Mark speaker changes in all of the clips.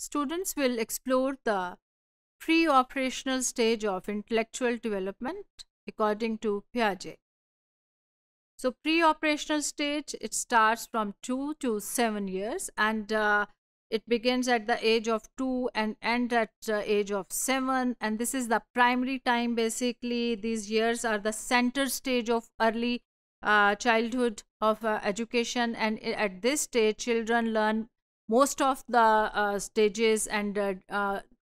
Speaker 1: students will explore the pre-operational stage of intellectual development according to Piaget. So pre-operational stage, it starts from 2 to 7 years and uh, it begins at the age of 2 and ends at the age of 7 and this is the primary time basically these years are the center stage of early uh, childhood of uh, education and uh, at this stage children learn most of the stages and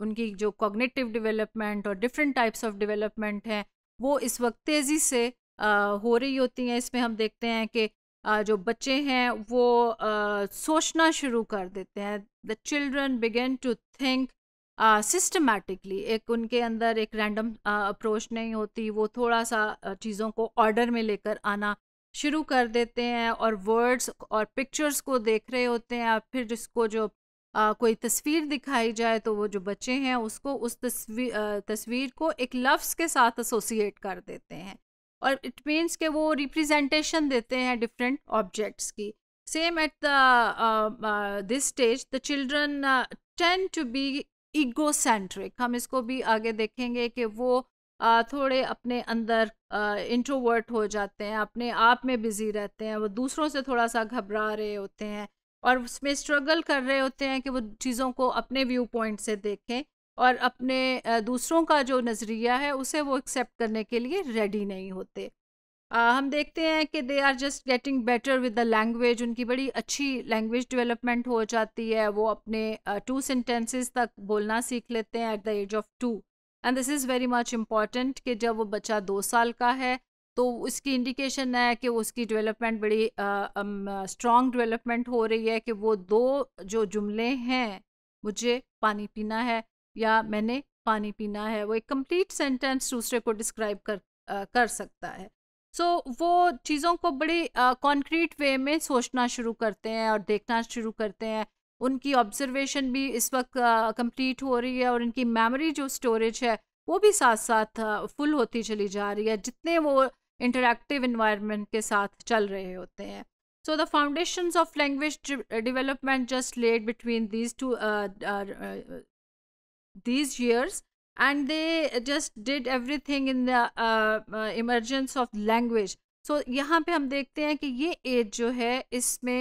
Speaker 1: उनकी जो cognitive development और different types of development हैं वो इस वक्त तेज़ी से uh, हो रही होती हैं इसमें हम देखते हैं कि uh, जो बच्चे हैं वो uh, सोचना शुरू कर देते हैं the children begin to think systematically एक उनके अंदर एक रैंडम अप्रोच uh, नहीं होती वो थोड़ा सा uh, चीज़ों को ऑर्डर में लेकर आना शुरू कर देते हैं और वर्ड्स और पिक्चर्स को देख रहे होते हैं और फिर जिसको जो आ, कोई तस्वीर दिखाई जाए तो वो जो बच्चे हैं उसको उस तस्वीर तस्वीर को एक लफ्स के साथ एसोसिएट कर देते हैं और इट मीन्स के वो रिप्रेजेंटेशन देते हैं डिफरेंट ऑब्जेक्ट्स की same at the this stage the children tend to be centric हम इसको भी आगे देखेंगे कि वो थोड़े अपने अंदर इंट्रोवर्ट हो जाते हैं अपने आप में बिजी रहते हैं वो दूसरों से थोड़ा सा घबरा रहे होते हैं और उसमें स्ट्रगल कर रहे होते हैं कि वो चीज़ों को अपने व्यू पॉइंट से देखें और अपने दूसरों का जो नज़रिया है उसे वो एक्सेप्ट करने के लिए रेडी नहीं होते आ, हम देखते हैं कि they are just getting better with the language उनकी बड़ी अच्छी लैंग्वेज डेवलपमेंट हो जाती है वो अपने टू सेंटेंसेस तक बोलना सीख लेते हैं at the age of two and this is very much important कि जब वो बच्चा दो साल का है तो उसकी इंडिकेशन है कि उसकी डेवलपमेंट बड़ी स्ट्रॉन्ग डेवलपमेंट हो रही है कि वो दो जो जुमले हैं मुझे पानी पीना है या मैंने पानी पीना है वो एक कंप्लीट सेंटेंस दूसरे को डिस्क्राइब कर आ, कर सकता है सो so, वो चीज़ों को बड़ी कॉन्क्रीट वे में सोचना शुरू करते हैं और देखना शुरू करते हैं उनकी ऑब्जर्वेशन भी इस वक्त कंप्लीट हो रही है और इनकी मेमोरी जो स्टोरेज है वो भी साथ साथ फुल होती चली जा रही है जितने वो इंटरेक्टिव इन्वायरमेंट के साथ चल रहे होते हैं so the foundation of language development just laid between these two these years and they just did everything in the emergence of language so यहाँ पे हम देखते हैं कि ये एज जो है इसमें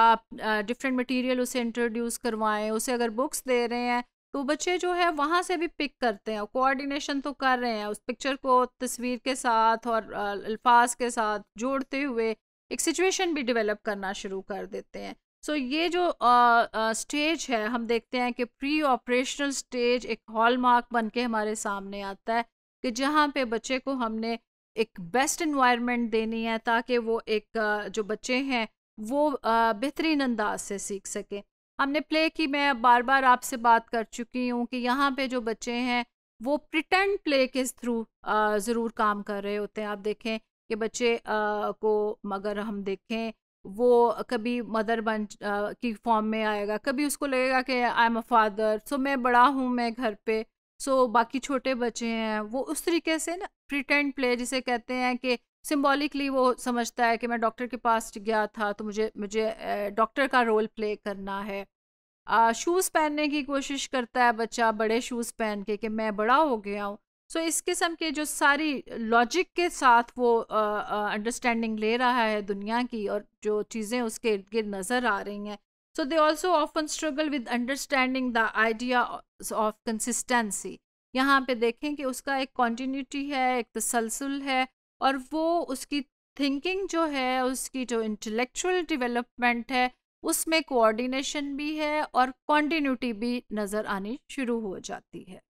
Speaker 1: आप डिफरेंट मटेरियल उसे इंट्रोड्यूस करवाएं उसे अगर बुक्स दे रहे हैं तो बच्चे जो है वहाँ से भी पिक करते हैं कोऑर्डिनेशन तो कर रहे हैं उस पिक्चर को तस्वीर के साथ और अल्फाज के साथ जोड़ते हुए एक सिचुएशन भी डेवलप करना शुरू कर देते हैं सो so, ये जो स्टेज है हम देखते हैं कि प्री ऑपरेशनल स्टेज एक हॉलमार्क बन के हमारे सामने आता है कि जहाँ पे बच्चे को हमने एक बेस्ट इन्वायरमेंट देनी है ताकि वो एक जो बच्चे हैं वो बेहतरीन अंदाज से सीख सकें हमने प्ले की मैं बार बार आपसे बात कर चुकी हूँ कि यहाँ पे जो बच्चे हैं वो प्रिटेंड प्ले के थ्रू ज़रूर काम कर रहे होते हैं आप देखें कि बच्चे आ, को मगर हम देखें वो कभी मदर बन आ, की फॉर्म में आएगा कभी उसको लगेगा कि I am a father so मैं बड़ा हूँ मैं घर पे सो बाकी छोटे बच्चे हैं वो उस तरीके से ना प्रिटेंड प्ले जिसे कहते हैं कि सिम्बॉलिकली वो समझता है कि मैं डॉक्टर के पास गया था तो मुझे मुझे डॉक्टर का रोल प्ले करना है शूज़ पहनने की कोशिश करता है बच्चा बड़े शूज़ पहन के कि मैं बड़ा हो गया हूँ सो so, इस किस्म के जो सारी लॉजिक के साथ वो अंडरस्टैंडिंग ले रहा है दुनिया की और जो चीज़ें उसके इर्द गिर्द नज़र आ रही हैं so they also often struggle with understanding the idea of consistency यहाँ पे देखें कि उसका एक कॉन्टीन्यूटी है एक तसलसल है और वो उसकी थिंकिंग जो है उसकी जो इंटेलेक्चुअल डेवलपमेंट है उसमें कोऑर्डिनेशन भी है और कॉन्टीन्यूटी भी नज़र आनी शुरू हो जाती है